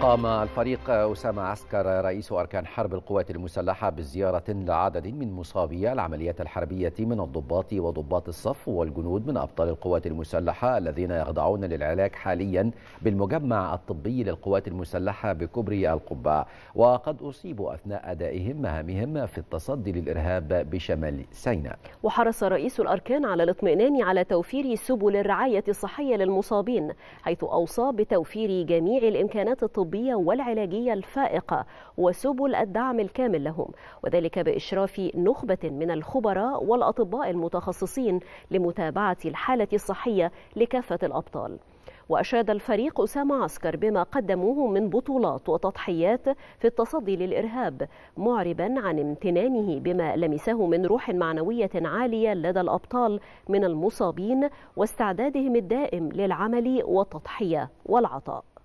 قام الفريق أسامة عسكر رئيس أركان حرب القوات المسلحة بزيارة لعدد من مصابي العمليات الحربية من الضباط وضباط الصف والجنود من أبطال القوات المسلحة الذين يخضعون للعلاج حاليا بالمجمع الطبي للقوات المسلحة بكبري القبة وقد أصيبوا أثناء أدائهم مهامهم في التصدي للإرهاب بشمال سيناء وحرص رئيس الأركان على الاطمئنان على توفير سبل الرعاية الصحية للمصابين حيث أوصى بتوفير جميع الإمكانات الطبية الطبية والعلاجية الفائقة وسبل الدعم الكامل لهم وذلك بإشراف نخبة من الخبراء والأطباء المتخصصين لمتابعة الحالة الصحية لكافة الأبطال وأشاد الفريق أسامة عسكر بما قدموه من بطولات وتضحيات في التصدي للإرهاب معربا عن امتنانه بما لمسه من روح معنوية عالية لدى الأبطال من المصابين واستعدادهم الدائم للعمل والتضحية والعطاء